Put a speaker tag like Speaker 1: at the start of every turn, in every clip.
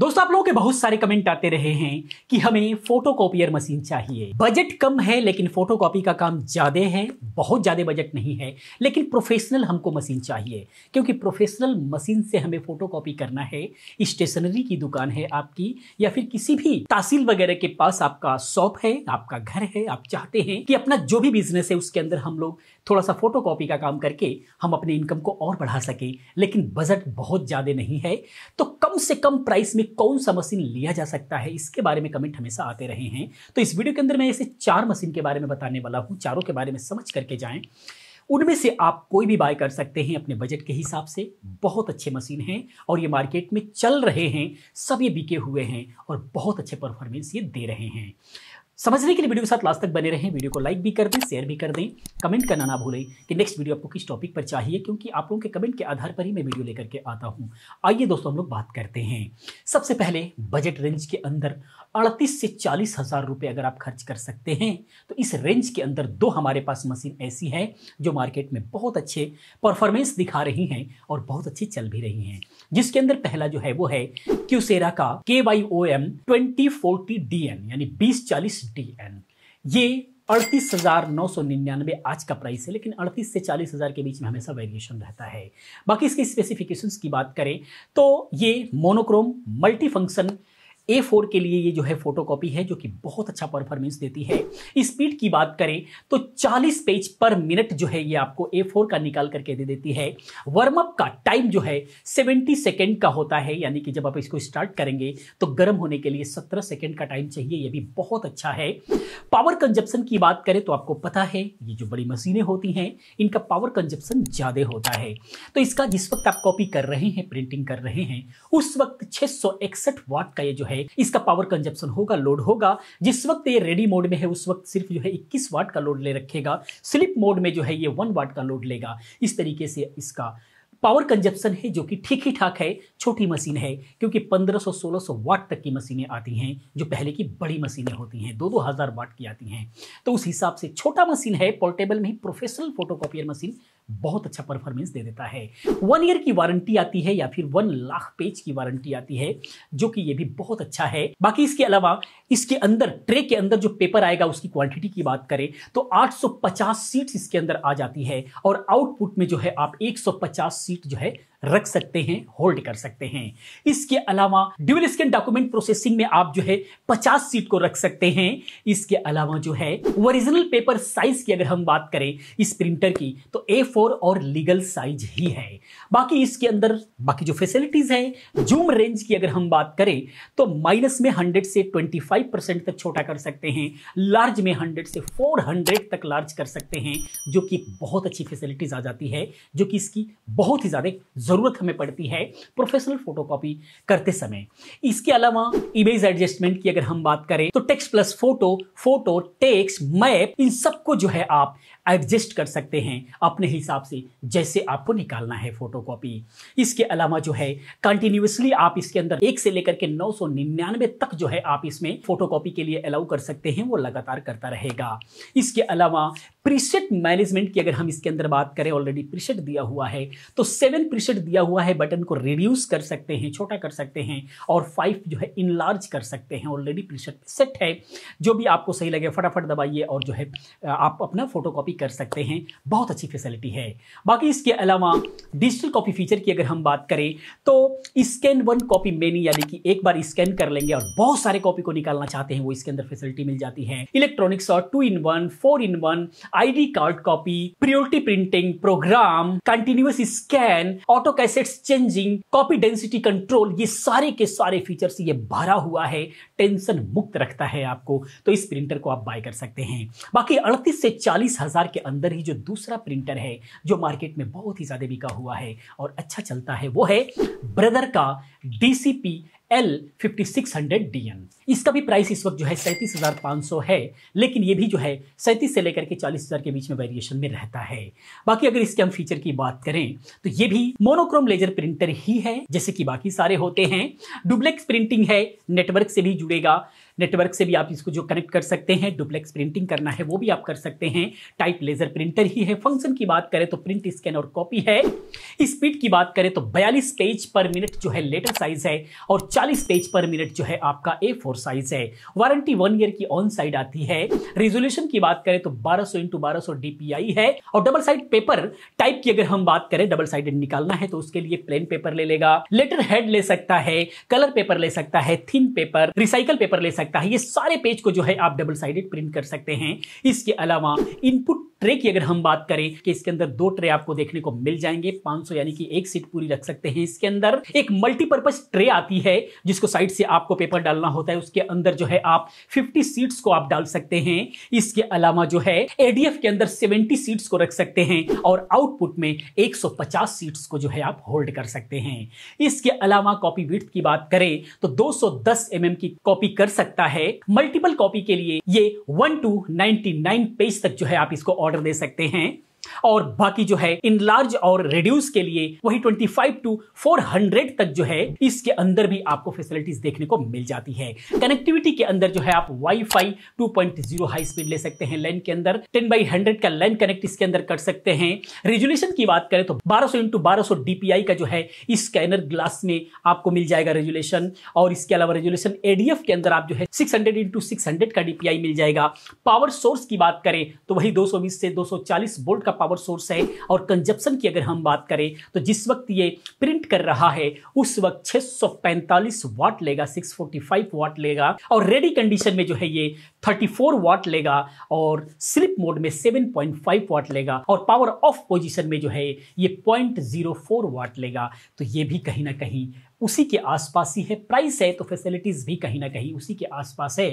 Speaker 1: दोस्तों आप लोगों के बहुत सारे कमेंट आते रहे हैं कि हमें फोटो कॉपियर मशीन चाहिए बजट कम है लेकिन फोटो कॉपी का काम ज़्यादा है बहुत ज़्यादा बजट नहीं है लेकिन प्रोफेशनल हमको मशीन चाहिए क्योंकि प्रोफेशनल मशीन से हमें फोटो कॉपी करना है स्टेशनरी की दुकान है आपकी या फिर किसी भी तहसील वगैरह के पास आपका शॉप है आपका घर है आप चाहते हैं कि अपना जो भी बिजनेस है उसके अंदर हम लोग थोड़ा सा फोटो कॉपी का काम करके हम अपने इनकम को और बढ़ा सके लेकिन बजट बहुत ज़्यादा नहीं है तो कम से कम प्राइस में में कौन सा मशीन लिया जा सकता है इसके बारे में कमेंट हमेशा आते रहे हैं तो इस वीडियो के अंदर मैं ऐसे चार मशीन के बारे में बताने वाला हूँ चारों के बारे में समझ करके जाएं उनमें से आप कोई भी बाय कर सकते हैं अपने बजट के हिसाब से बहुत अच्छे मशीन हैं और ये मार्केट में चल रहे हैं सब ये बिके हुए हैं और बहुत अच्छे परफॉर्मेंस ये दे रहे हैं समझने के लिए वीडियो के साथ लास्ट तक बने रहें वीडियो को लाइक भी कर दें शेयर भी कर दें कमेंट करना ना भूलें कि नेक्स्ट वीडियो आपको किस टॉपिक पर चाहिए क्योंकि आप लोगों के कमेंट के आधार पर ही मैं वीडियो लेकर के आता हूं आइए दोस्तों हम लोग बात करते हैं सबसे पहले बजट रेंज के अंदर अड़तीस से चालीस हज़ार रुपये अगर आप खर्च कर सकते हैं तो इस रेंज के अंदर दो हमारे पास मशीन ऐसी हैं जो मार्केट में बहुत अच्छे परफॉर्मेंस दिखा रही हैं और बहुत अच्छी चल भी रही हैं जिसके अंदर पहला जो है वो है क्यूसेरा का K Y O M twenty forty D N यानी बीस चालीस डी एन ये अड़तीस हज़ार नौ सौ निन्यानवे आज का प्राइस है लेकिन अड़तीस से चालीस हज़ार के बीच में हमेशा वेरिएशन रहता है बाकी इसके स्पेसिफिकेशंस की बात करें तो ये monochrome multi function A four के लिए ये जो है फोटो कॉपी है जो कि बहुत अच्छा परफॉर्मेंस देती है स्पीड की बात करें तो 40 पेज पर मिनट जो है ये आपको ए फोर का निकाल करके दे देती है अप का टाइम जो है 70 सेकेंड का होता है यानी कि जब आप इसको स्टार्ट करेंगे तो गर्म होने के लिए 17 सेकेंड का टाइम चाहिए ये भी बहुत अच्छा है पावर कंजप्शन की बात करें तो आपको पता है ये जो बड़ी मशीनें होती हैं इनका पावर कंजप्शन ज़्यादा होता है तो इसका जिस वक्त आप कॉपी कर रहे हैं प्रिंटिंग कर रहे हैं उस वक्त छह वाट का ये जो है है इसका पावर कंजप्शन होगा लोड होगा जिस वक्त ये रेडी मोड में है उस वक्त सिर्फ जो है इक्कीस वाट का लोड ले रखेगा स्लिप मोड में जो है ये वन वाट का लोड लेगा इस तरीके से इसका पावर कंजप्शन है जो कि ठीक ही ठाक है छोटी मशीन है क्योंकि 1500-1600 वाट तक की मशीनें आती हैं जो पहले की बड़ी मशीनें होती हैं दो दो हज़ार वाट की आती हैं तो उस हिसाब से छोटा मशीन है पोर्टेबल में ही प्रोफेशनल फोटोकॉपियर मशीन बहुत अच्छा परफॉर्मेंस दे देता है वन ईयर की वारंटी आती है या फिर वन लाख पेज की वारंटी आती है जो कि ये भी बहुत अच्छा है बाकी इसके अलावा इसके अंदर ट्रे के अंदर जो पेपर आएगा उसकी क्वांटिटी की बात करें तो 850 सीट्स इसके अंदर आ जाती है और आउटपुट में जो है आप 150 सीट जो है रख सकते हैं होल्ड कर सकते हैं इसके अलावा ड्यूल स्कैन डॉक्यूमेंट प्रोसेसिंग में आप जो है 50 सीट को रख सकते हैं इसके अलावा जो है ओरिजिनल पेपर साइज की अगर हम बात करें इस प्रिंटर की तो ए और लीगल साइज ही है बाकी इसके अंदर बाकी जो फैसिलिटीज है जूम रेंज की अगर हम बात करें तो माइनस में हंड्रेड से ट्वेंटी तक छोटा कर सकते हैं लार्ज में हंड्रेड से फोर तक लार्ज कर सकते हैं जो कि बहुत अच्छी फैसिलिटीज आ जाती है जो कि इसकी बहुत ही ज्यादा ज़रूरत हमें पड़ती है प्रोफेशनल फोटोकॉपी करते समय इसके अलावा इमेज एडजस्टमेंट की अगर हम बात करें तो text plus photo photo text map इन सबको जो है आप एडजस्ट कर सकते हैं अपने हिसाब से जैसे आपको निकालना है फोटोकॉपी इसके अलावा जो है कंटिन्यूसली आप इसके अंदर एक से लेकर के नौ तक जो है आप इसमें फोटोकॉपी के लिए अलाउ कर सकते हैं वो लगातार करता रहेगा इसके अलावा प्रीसेट मैनेजमेंट की अगर हम इसके अंदर बात करें ऑलरेडी प्रीसेट दिया हुआ है तो सेवन प्रीसेट दिया हुआ है बटन को रिड्यूस कर सकते हैं छोटा कर सकते हैं और फाइव जो है इनलार्ज कर सकते हैं ऑलरेडी प्रीसेट सेट है जो भी आपको सही लगे फटाफट दबाइए और जो है आप अपना फोटो कर सकते हैं बहुत अच्छी फैसिलिटी है बाकी इसके अलावा डिजिटल कॉपी फीचर की अगर हम बात करें तो स्कैन वन कॉपी मेनी यानी कि एक बार स्कैन कर लेंगे और बहुत सारे कॉपी को निकालना चाहते हैं वो इसके अंदर फैसिलिटी मिल जाती है इलेक्ट्रॉनिक्स और two in one four in one ID card copy priority printing program continuous scan auto cassette changing copy density control ये सारे के सारे फीचर्स ये भरा हुआ है टेंशन मुक्त रखता है आपको तो इस प्रिंटर को आप बाय कर सकते हैं बाकी अड़तीस से चालीस हजार के अंदर ही जो दूसरा प्रिंटर है जो मार्केट में बहुत ही ज्यादा बिका हुआ है और अच्छा चलता है वो है ब्रदर का डीसीपी एल डी डीएन इसका भी प्राइस इस वक्त जो है सैंतीस हज़ार पाँच सौ है लेकिन ये भी जो है सैंतीस से लेकर के चालीस हज़ार के बीच में वेरिएशन में रहता है बाकी अगर इसके हम फीचर की बात करें तो ये भी मोनोक्रोम लेजर प्रिंटर ही है जैसे कि बाकी सारे होते हैं डुप्लेक्स प्रिंटिंग है नेटवर्क से भी जुड़ेगा नेटवर्क से भी आप इसको जो कनेक्ट कर सकते हैं डुप्लेक्स प्रिंटिंग करना है वो भी आप कर सकते हैं टाइप लेजर प्रिंटर ही है फंक्शन की बात करें तो प्रिंट स्कैन और कॉपी है स्पीड की बात करें तो बयालीस पेज पर मिनट जो है लेटर साइज है और चालीस पेज पर मिनट जो है आपका ए साइज है वारंटी वन ईयर की ऑन साइड आती है रेजोल्यूशन की बात करें तो बारह सौ इंटू बारह है और डबल साइड पेपर टाइप की अगर हम बात करें डबल साइडेड निकालना है तो उसके लिए प्लेन पेपर ले लेगा लेटर हेड ले सकता है कलर पेपर ले सकता है थिन पेपर रिसाइकल पेपर ले सकता सकता है ये सारे पेज को जो है आप डबल साइडेड प्रिंट कर सकते हैं इसके अलावा इनपुट ट्रे की अगर हम बात करें कि इसके अंदर दो ट्रे आपको देखने को मिल जाएंगे 500 यानी कि एक सीट पूरी रख सकते हैं इसके अंदर एक मल्टीपर्पज ट्रे आती है जिसको साइड से आपको पेपर डालना होता है उसके अंदर जो है आप 50 सीट्स को आप डाल सकते हैं इसके अलावा जो है एडीएफ के अंदर 70 सीट्स को रख सकते हैं और आउटपुट में एक सीट्स को जो है आप होल्ड कर सकते हैं इसके अलावा कॉपी विथ की बात करें तो दो सौ mm की कॉपी कर सकता है मल्टीपल कॉपी के लिए ये वन टू नाइनटी पेज तक जो है आप इसको ऑर्डर दे सकते हैं और बाकी जो है इन लार्ज और रेड्यूस के लिए वही 25 टू 400 तक जो है इसके अंदर भी आपको फैसिलिटीज देखने को मिल जाती है कनेक्टिविटी के अंदर जो है आप वाईफाई 2.0 हाई स्पीड ले सकते हैं लाइन के अंदर 10 बाई 100 का लाइन कनेक्ट इसके अंदर कर सकते हैं रेजुलेशन की बात करें तो 1200 सौ इंटू बारह डीपीआई का जो है स्कैनर ग्लास में आपको मिल जाएगा रेजुलेशन और इसके अलावा रेजुलेशन एडीएफ के अंदर आप जो है six hundred into six hundred का डीपीआई मिल जाएगा पावर सोर्स की बात करें तो वही 220 से दो 240 वोल्ट का पावर सोर्स है और कंजप्शन की अगर हम बात करें तो जिस वक्त ये प्रिंट कर रहा है उस वक्त 645 वाट लेगा 645 वाट लेगा और रेडी कंडीशन में जो है ये 34 वाट लेगा और स्लिप मोड में 7.5 वाट लेगा और पावर ऑफ पोजीशन में जो है ये 0.04 वाट लेगा तो ये भी कहीं ना कहीं उसी के आसपास ही है प्राइस है तो फैसिलिटीज भी कहीं ना कहीं उसी के आसपास है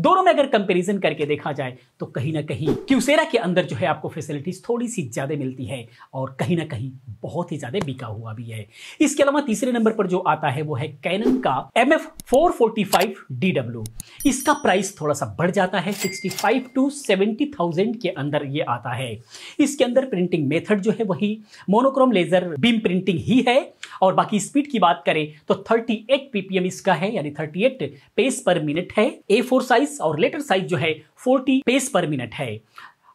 Speaker 1: दोनों में अगर कंपेरिजन करके देखा जाए तो कहीं ना कहीं क्यूसेरा के अंदर जो है आपको फैसिलिटीज थोड़ी सी ज्यादा मिलती है और कहीं ना कहीं बहुत ही ज्यादा बिका हुआ भी है इसके अलावा तीसरे नंबर पर जो आता है वो है कैनन का M F four forty five D W इसका प्राइस थोड़ा सा बढ़ जाता है sixty five to seventy thousand के अंदर ये आता है इसके अंदर प्रिंटिंग मेथड जो है वही मोनोक्रोम लेजर बीम प्रिंटिंग ही है और बाकी स्पीड की बात करें तो 38 पीपीएम इसका है यानी 38 पेस पर मिनट है ए फोर साइज और लेटर साइज जो है 40 पेस पर मिनट है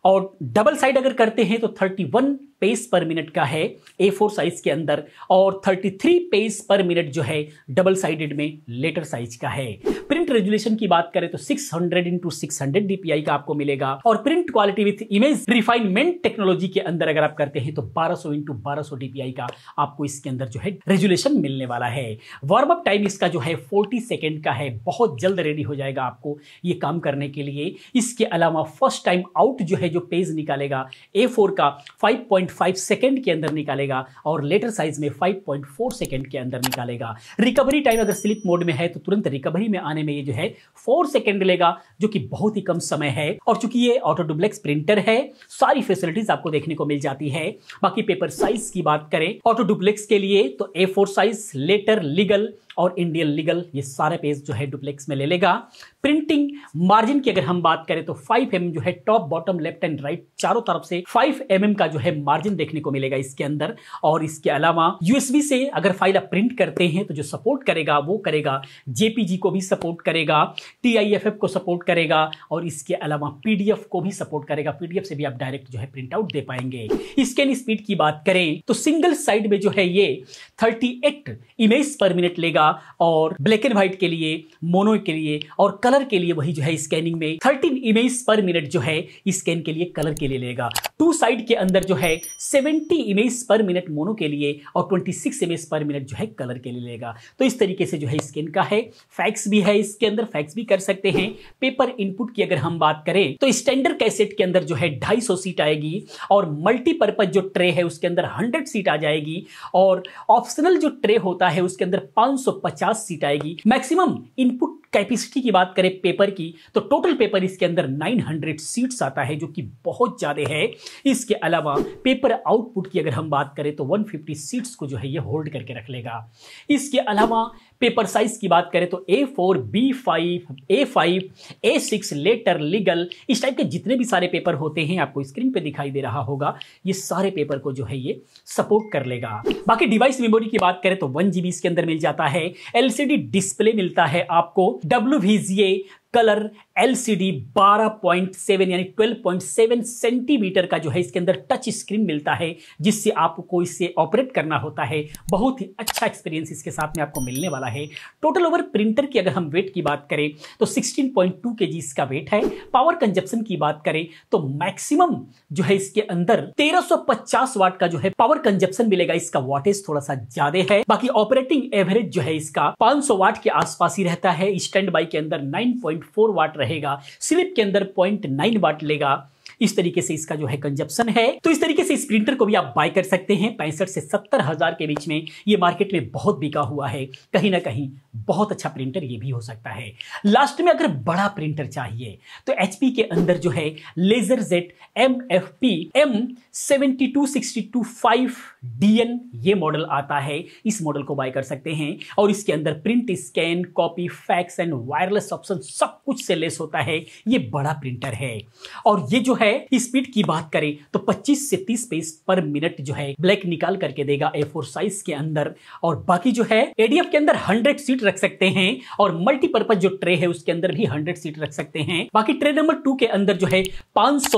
Speaker 1: और डबल साइड अगर करते हैं तो 31 पेस पर मिनट का है ए फोर साइज के अंदर और 33 पेस पर मिनट जो है डबल साइडेड में लेटर साइज का है प्रिंट रेजुलेशन की बात करें तो 600 हंड्रेड इंटू सिक्स डीपीआई का आपको मिलेगा और print quality with image refinement technology के अंदर अगर आप करते हैं तो 1200 सौ इंटू बारह डीपीआई का आपको इसके अंदर जो है रेजुलेशन मिलने वाला है वार्म अप टाइम इसका जो है फोर्टी सेकेंड का है बहुत जल्द रेडी हो जाएगा आपको ये काम करने के लिए इसके अलावा फर्स्ट टाइम आउट जो है जो पेज निकालेगा ए का फाइव सेकेंड के अंदर निकालेगा और लेटर साइज में 5.4 सेकेंड के अंदर निकालेगा रिकवरी टाइम अगर स्लिप मोड में है तो तुरंत रिकवरी में आने में ये जो है फोर सेकेंड लेगा जो कि बहुत ही कम समय है और चूंकि ये ऑटो डुप्लेक्स प्रिंटर है सारी फैसिलिटीज आपको देखने को मिल जाती है बाकी पेपर साइज की बात करें ऑटो डुप्लेक्स के लिए तो ए साइज लेटर लीगल और इंडियन लीगल ये सारे पेज जो है डुप्लेक्स में ले लेगा प्रिंटिंग मार्जिन की अगर हम बात करें तो 5 एम mm जो है top bottom left and right चारों तरफ से 5 एम mm का जो है मार्जिन देखने को मिलेगा इसके अंदर और इसके अलावा यूएसबी से अगर फाइल आप प्रिंट करते हैं तो जो सपोर्ट करेगा वो करेगा जेपीजी को भी सपोर्ट करेगा टी को सपोर्ट करेगा और इसके अलावा पीडीएफ को भी सपोर्ट करेगा पीडीएफ से भी आप डायरेक्ट जो है प्रिंट आउट दे पाएंगे स्कैन स्पीड की बात करें तो सिंगल साइड में जो है ये 38 इमेज पर मिनट लेगा और ब्लैक एंड व्हाइट के लिए मोनो के लिए और कलर के लिए वही जो है स्कैनिंग में थर्टीन इमेज पर मिनट जो है स्कैन के लिए कलर के लिए लेगा टू साइड के अंदर जो है seventy image per minute mono के लिए और twenty six image per minute जो है कलर के लिए लेगा तो इस तरीके से जो है स्कैन का है फैक्स भी है इस इसके अंदर फैक्स भी कर सकते हैं पेपर इनपुट की अगर हम बात करें तो स्टैंडर्ड कैसेट के अंदर जो है ढाई सीट आएगी और मल्टीपर्पज जो ट्रे है उसके अंदर हंड्रेड सीट आ जाएगी और ऑप्शनल जो ट्रे होता है उसके अंदर पांच सीट आएगी मैक्सिमम इनपुट कैपेसिटी की बात करें पेपर की तो टोटल पेपर इसके अंदर 900 सीट्स आता है जो कि बहुत ज़्यादा है इसके अलावा पेपर आउटपुट की अगर हम बात करें तो 150 सीट्स को जो है ये होल्ड करके रख लेगा इसके अलावा पेपर साइज की बात करें तो A four B five A five A six letter legal इस टाइप के जितने भी सारे पेपर होते हैं आपको स्क्रीन पे दिखाई दे रहा होगा ये सारे पेपर को जो है ये सपोर्ट कर लेगा बाकी डिवाइस मेमोरी की बात करें तो वन जी इसके अंदर मिल जाता है एलसीडी डिस्प्ले मिलता है आपको डब्ल्यू कलर एलसीडी 12.7 यानी 12.7 सेंटीमीटर का जो है इसके अंदर टच स्क्रीन मिलता है जिससे आपको इससे ऑपरेट करना होता है बहुत ही अच्छा एक्सपीरियंस इसके साथ में आपको मिलने वाला है टोटल ओवर प्रिंटर की अगर हम वेट की बात करें तो 16.2 पॉइंट के जी इसका वेट है पावर कंजप्शन की बात करें तो मैक्सिमम जो है इसके अंदर पचास वाट का जो है पावर कंजप्शन मिलेगा इसका वाटेज थोड़ा सा ज्यादा है बाकी ऑपरेटिंग एवरेज जो है इसका सौ वाट के आसपास ही रहता है स्टैंड बाई के अंदर फोर वाट रहे रहेगा स्लिप के अंदर पॉइंट नाइन वाट लेगा इस तरीके से इसका जो है कंजप्शन है तो इस तरीके से इस प्रिंटर को भी आप बाय कर सकते हैं पैंसठ से सत्तर हजार के बीच में ये मार्केट में बहुत बिका हुआ है कहीं ना कहीं बहुत अच्छा प्रिंटर ये भी हो सकता है लास्ट में अगर बड़ा प्रिंटर चाहिए तो एच के अंदर जो है laser jet M F P M seventy two sixty two five DN ये मॉडल आता है इस मॉडल को बाय कर सकते हैं और इसके अंदर print scan copy fax and wireless option सब कुछ से लेस होता है ये बड़ा प्रिंटर है और ये जो है स्पीड की बात करें तो 25 से 30 पेज पर मिनट जो है ब्लैक निकाल करके देगा ए साइज के अंदर और बाकी जो है एडीएफ के अंदर हंड्रेड सीट रख सकते हैं और मल्टीपर्पज जो ट्रे है उसके अंदर भी हंड्रेड सीट रख सकते हैं बाकी ट्रे नंबर टू के अंदर जो है पांच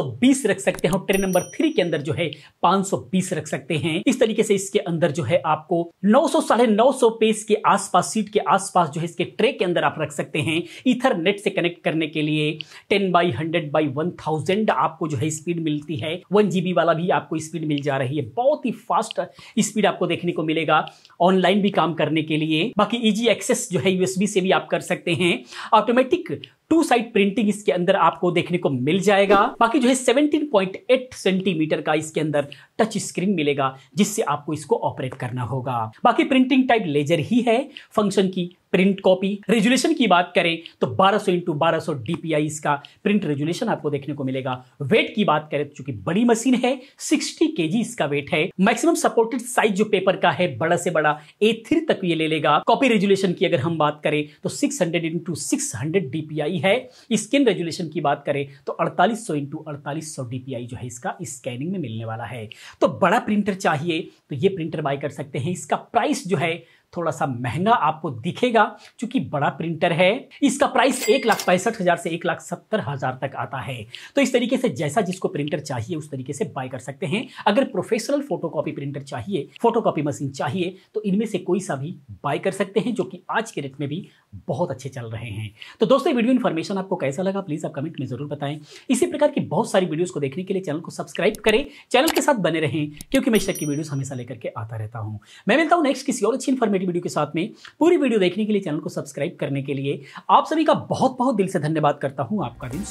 Speaker 1: रख सकते हैं और ट्रे नंबर थ्री के अंदर जो है पांच रख सकते हैं इस तरीके से इसके अंदर जो है आपको 900 साढ़े नौ सौ पेज के आसपास सीट के आसपास जो है इसके ट्रे के अंदर आप रख सकते हैं इथर नेट से कनेक्ट करने के लिए 10 बाई 100 बाई 1000 आपको जो है स्पीड मिलती है वन जीबी वाला भी आपको स्पीड मिल जा रही है बहुत ही फास्ट स्पीड आपको देखने को मिलेगा ऑनलाइन भी काम करने के लिए बाकी इजी एक्सेस जो है यूएसबी से भी आप कर सकते हैं ऑटोमेटिक टू साइड प्रिंटिंग इसके अंदर आपको देखने को मिल जाएगा बाकी जो है 17.8 सेंटीमीटर का इसके अंदर टच स्क्रीन मिलेगा जिससे आपको इसको ऑपरेट करना होगा बाकी प्रिंटिंग टाइप लेजर ही है फंक्शन की प्रिंट कॉपी रेजुलेशन की बात करें तो 1200 सौ इंटू बारह डीपीआई इसका प्रिंट रेजुलेशन आपको देखने को मिलेगा वेट की बात करें तो चूंकि बड़ी मशीन है 60 के इसका वेट है मैक्सिमम सपोर्टेड साइज जो पेपर का है बड़ा से बड़ा ए थ्री तक ये ले लेगा कॉपी रेजुलेशन की अगर हम बात करें तो six hundred into six hundred DPI है स्किन रेजुलेशन की बात करें तो अड़तालीस सौ इंटू अड़तालीस सौ डीपीआई जो है इसका स्कैनिंग में मिलने वाला है तो बड़ा प्रिंटर चाहिए तो ये प्रिंटर बाय कर सकते हैं इसका प्राइस जो है थोड़ा सा महंगा आपको दिखेगा क्योंकि बड़ा प्रिंटर है इसका प्राइस एक लाख पैंसठ हज़ार से एक लाख सत्तर हज़ार तक आता है तो इस तरीके से जैसा जिसको प्रिंटर चाहिए उस तरीके से बाय कर सकते हैं अगर प्रोफेशनल फोटोकॉपी प्रिंटर चाहिए फोटोकॉपी मशीन चाहिए तो इनमें से कोई सा भी बाय कर सकते हैं जो कि आज के रेट में भी बहुत अच्छे चल रहे हैं तो दोस्तों वीडियो इन्फॉर्मेशन आपको कैसा लगा प्लीज़ आप कमेंट में ज़रूर बताएं इसी प्रकार की बहुत सारी वीडियोज़ को देखने के लिए चैनल को सब्सक्राइब करें चैनल के साथ बने रहें क्योंकि मैं इस की वीडियोज़ हमेशा लेकर के आता रहता हूँ मैं मिलता हूं नेक्स्ट किसी और अच्छी इन्फॉर्मेशन इन्फॉर्मेटिव वीडियो के साथ में पूरी वीडियो देखने के लिए चैनल को सब्सक्राइब करने के लिए आप सभी का बहुत बहुत दिल से धन्यवाद करता हूँ आपका दिन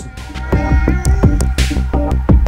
Speaker 1: सुख